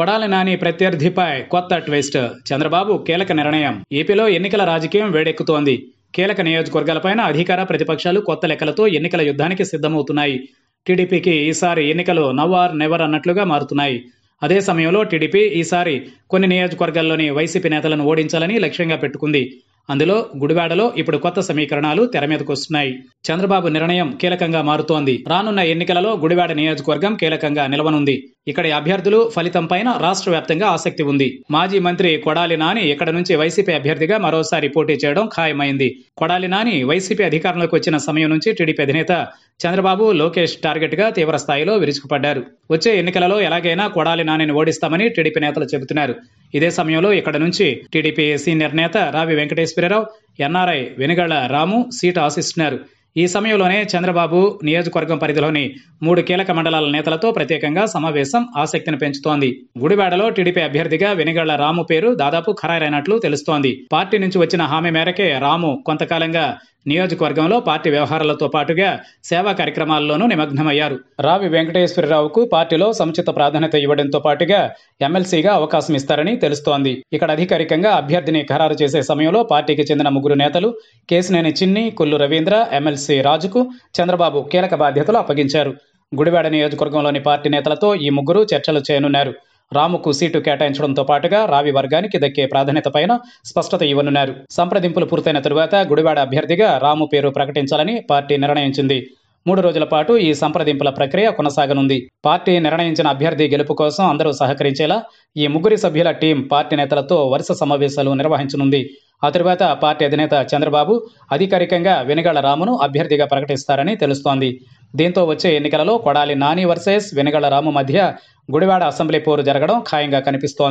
కొడాలి నాని ప్రత్యర్థిపై కొత్త ట్విస్ట్ చంద్రబాబు కీలక నిర్ణయం ఏపీలో ఎన్నికల రాజకీయం వేడెక్కుతోంది కీలక నియోజకవర్గాలపైన అధికార ప్రతిపక్షాలు కొత్త లెక్కలతో ఎన్నికల యుద్ధానికి సిద్ధమవుతున్నాయి టీడీపీకి ఈసారి ఎన్నికలు నవ్వార్ నెవర్ అన్నట్లుగా మారుతున్నాయి అదే సమయంలో టీడీపీ ఈసారి కొన్ని నియోజకవర్గాల్లోని వైసీపీ నేతలను ఓడించాలని లక్ష్యంగా పెట్టుకుంది అందులో గుడివాడలో ఇప్పుడు కొత్త సమీకరణాలు తెర మీదకు వస్తున్నాయి చంద్రబాబు నిర్ణయం కీలకంగా మారుతోంది రానున్న ఎన్నికలలో గుడివాడ నియోజకవర్గం కీలకంగా నిలవనుంది ఇక్కడి అభ్యర్థులు ఫలితం పైన రాష్ట్ర వ్యాప్తంగా ఆసక్తి ఉంది మాజీ మంత్రి కొడాలి నాని ఇక్కడ నుంచి వైసీపీ అభ్యర్థిగా మరోసారి పోటీ చేయడం ఖాయమైంది కొడాలి నాని వైసీపీ అధికారంలోకి వచ్చిన సమయం నుంచి టీడీపీ అధినేత చంద్రబాబు లోకేష్ టార్గెట్ గా తీవ్ర స్థాయిలో విరుచుకుపడ్డారు వచ్చే ఎన్నికలలో ఎలాగైనా కొడాలి నానిని ఓడిస్తామని టీడీపీ నేతలు చెబుతున్నారు ఇదే సమయంలో ఇక్కడ నుంచి టీడీపీ సీనియర్ నేత రావి వెంకటేశ్వరరావు ఎన్ఆర్ఐ వెనుగళ్ల రాము సీటు ఆశిస్తున్నారు ఈ సమయంలోనే చంద్రబాబు నియోజకవర్గం పరిధిలోని మూడు కీలక మండలాల నేతలతో ప్రత్యేకంగా సమావేశం ఆసక్తిని పెంచుతోంది గుడివాడలో టీడీపీ అభ్యర్థిగా వెనిగళ్ల రాము పేరు దాదాపు ఖరారైనట్లు తెలుస్తోంది పార్టీ నుంచి వచ్చిన హామీ మేరకే రాము కొంతకాలంగా నియోజకవర్గంలో పార్టీ వ్యవహారాలతో పాటుగా సేవా కార్యక్రమాల్లోనూ నిమగ్నమయ్యారు రావి వెంకటేశ్వరరావుకు పార్టీలో సముచిత ప్రాధాన్యత ఇవ్వడంతో పాటుగా ఎమ్మెల్సీగా అవకాశం ఇస్తారని తెలుస్తోంది ఇక్కడ అధికారికంగా అభ్యర్థిని ఖరారు చేసే సమయంలో పార్టీకి చెందిన ముగ్గురు నేతలు కేసినేని చిన్ని కుల్లు రవీంద్ర ఎమ్మెల్సీ రాజుకు చంద్రబాబు కీలక బాధ్యతలు అప్పగించారు గుడివాడ నియోజకవర్గంలోని పార్టీ నేతలతో ఈ ముగ్గురు చర్చలు చేయనున్నారు రాముకు సీటు కేటాయించడంతో పాటుగా రావి వర్గానికి దక్కే పైన స్పష్టత ఇవ్వనున్నారు సంప్రదింపులు పూర్తయిన తరువాత గుడివాడ అభ్యర్థిగా రాము పేరు ప్రకటించాలని పార్టీ నిర్ణయించింది మూడు రోజుల పాటు ఈ సంప్రదింపుల ప్రక్రియ కొనసాగనుంది పార్టీ నిర్ణయించిన అభ్యర్థి గెలుపు కోసం అందరూ సహకరించేలా ఈ ముగ్గురి సభ్యుల టీం పార్టీ నేతలతో వరుస సమావేశాలు నిర్వహించనుంది ఆ తర్వాత పార్టీ అధినేత చంద్రబాబు అధికారికంగా వెనుగళ్ల రామును అభ్యర్థిగా ప్రకటిస్తారని తెలుస్తోంది దీంతో వచ్చే ఎన్నికలలో కొడాలి నాని వర్సెస్ వెనుగళ్ల రాము మధ్య గుడివాడ అసెంబ్లీ పోరు జరగడం ఖాయంగా కనిపిస్తోంది